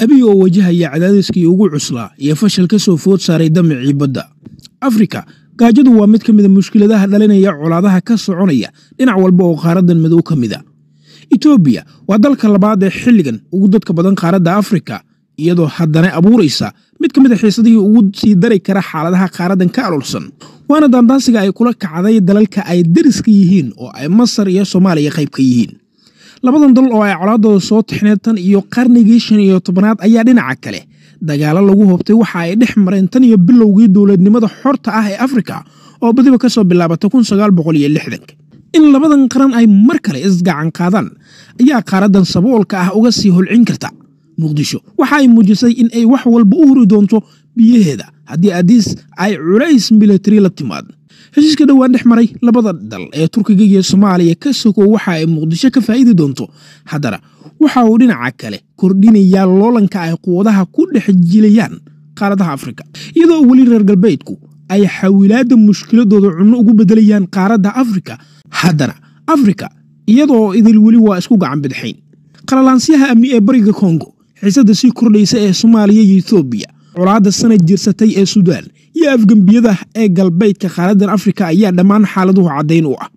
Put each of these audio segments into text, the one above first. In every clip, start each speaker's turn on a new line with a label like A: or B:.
A: abi oo wajahaya cadaadiskii ugu cuslaa iyo fashal ka soo food saaray damicii badda afrika gaajadu waa mid ka mida ah mushkiladaha dhalinaya colaadaha ka soconaya dhinac walba oo qaaraddan madow ka mida ah. itoobiya waa dalka labaad ee xilligan ugu dadka badan qaaradda afrika iyadoo haddana abuuraysa mid ka mida ah xiisadihii ugu sii dari kara xaaladaha qaaraddan ka alulsan waana daandaansiga ay kula kacday dalalka ay dariska yihiin oo ay masar iyo soomaaliya qayb ka yihiin labadan dal oo ay colaadooda soo tixneen tan iyo qarnigii shan iyo tobanaad ayaa dhinaca kale dagaalo lagu hoobtay waxa ay dhex mareen tan iyo bilowgii dowladnimada xorta ah ee afrika oo badiba ka soo bilaabata in labadan qaran ay mar kale isgacan qaadaan ayaa qaaraddan saboolka ah uga sii holcin karta muqdisho waxaay muujisay in ay wax walba u huri doonto biyaheeda haddii adiis ay culays milatari la timaad heshiiska dhowaan dhex maray labada dal ee turkiga iyo soomaaliya ka sokow waxa ay muqdisho ka faaiidi doonto haddana waxa uu dhinaca kale kordhinayaa loolanka ay quwadaha ku dhex jilayaan qaaradaha afrika iyadoo weli reer galbeedku ay xawilaadda mushkiladooda cunno ugu bedelayaan qaaradda afrika haddana afrika iyadoo idil weli waa isku gacan bidxayn qalalaansiyaha amni ee bariga kongo xiisadda sii kordhaysa ee soomaaliya iyo etoobiya colaadda sanad jirsatay ee suudaan iyo afgembiyada ee galbeedka qaaraddan afrika ayaa dhammaan xaaladuhu caddayn u ah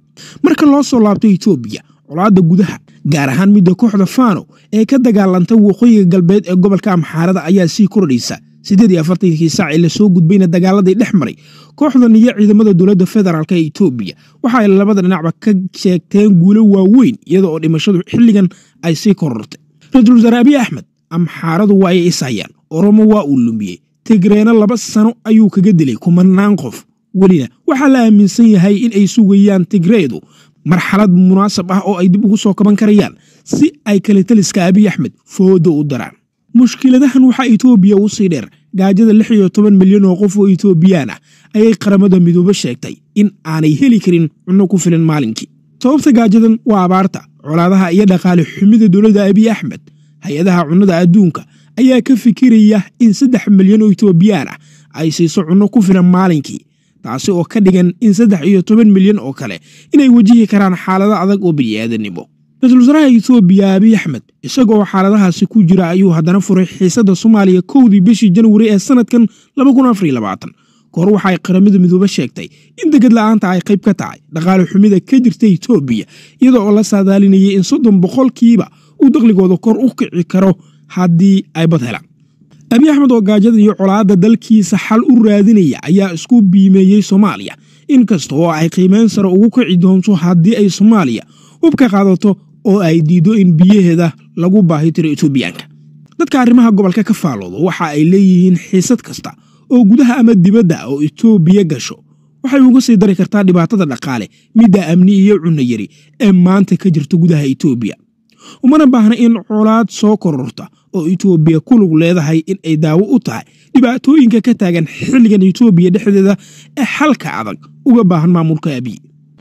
A: marka loo soo laabto etoobiya colaadda gudaha gaar ahaan midda kooxda faano ee ka dagaalanta waqooyiga galbeed ee gobolka amxaarada ayaa sii kordhaysa siddeed iyo afartankii saacii lasoo gudbayna dagaaladii dhex maray kooxdan iyo ciidamada dowladda federaalk ee etoobiya waxa ay labada dhinacba ka sheegteen guulo waaweyn iyada oo dhimashadu xilligan ay sii korortay ra-iisul wasaare abiy axmed amxaaradu waa ay ishayaan oromo waa uu lumiyey tigreena laba sano ayuu kaga dilay kumanaan qof welina waxaa la aaminsan yahay in ay sugayaan tigreedu marxalad munaasab ah oo ay dib ugu soo kaban karayaan si ay kalitaliska abiy axmed foodo u daraan mushkiladahan waxaa itoobiya sii dheer gaajada lix iyo toban milyan oo qof oo itoobiyaan ah ayay qaramada midoobe sheegtay in aanay heli karin cunno ku filan maalinkii sababta gaajadan waa abaarta colaadaha iyo dhaqaale xumida dowladda abiy axmed hay-adaha cunnada adduunka ayaa ka fikiraya in saddex milyan oo itoobiyaan ah ay siiso cunno ku filan maalinkii taasi oo ka dhigan in saddex iyo toban milyan oo kale inay wajihi karaan xaalado adag oo bani-aadanimo ra-iisul wasaaraha itoobiya abi axmed isagaoo xaaladahaasi ku jira ayuu haddana furay xiisadda soomaaliya kowdii bishii janwari ee sanadkan kahor waxa ay qaramada midoobe sheegtay in degad la-aanta ay qayb ka tahay dhaqaale xumida ka jirta itoobiya iyadoo oo la saadaalinayay in soddon boqolkiiba uu dakhligooda kor u kici karo haddii ay bad helaan abiy axmed oo gaajada iyo colaadda dalkiisa xal u raadinaya ayaa isku biimeeyey soomaaliya inkasta oo ay qiimeyn sare ugu kici doonto haddii ay soomaaliya hubka qaadato oo ay diido in biyaheeda lagu baahi tiro etoobiyaanka dadka arrimaha gobolka ka faalooda waxa ay leeyihiin xiisad kasta oo gudaha ama dibadda ah oo etoobiya gasho waxay uga sii dari kartaa dhibaatada dhaqaale midda amni iyo cunno yari ee maanta ka jirta gudaha etoobiya umana baahna in colaad soo kororta oo etoobiya ku lug leedahay in ay daawo u tahay dhibaatooyinka ka taagan xilligan etoobiya dhexdeeda ee xalka adag uga baahan maamulka abiy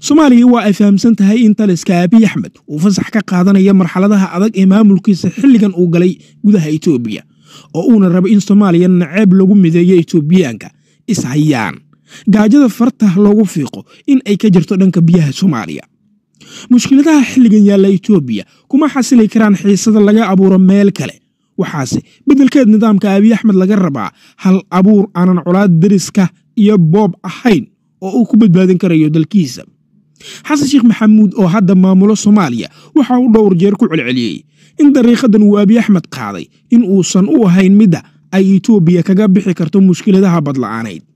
A: soomaaliya waa ay fahamsan tahay in taliska abiy axmed uu fasax ka qaadanaya marxaladaha adag ee maamulkiisa xilligan uu galay gudaha etoobiya oo uuna rabo in soomaaliya naceeb lagu mideeyo etoobiyaanka is hayaan gaajada farta loogu fiiqo in ay ka jirto dhanka biyaha soomaaliya mushkiladaha xilligan yaalla etoobiya kuma xasili karaan xiisada laga abuuro meel kale waxaase beddelkeed nidaamka aabi axmed laga rabaa hal abuur aanan colaad deriska iyo boob ahayn oo uu ku badbaadin karayo dalkiisa xasan sheekh maxamuud oo hadda maamulo soomaaliya waxa uu dhowr jeer ku celceliyey in dariiqadan uu aabi axmed qaaday in uusan u ahayn midda ay etoobiya kaga bixi karto mushkiladaha badla'aaneyd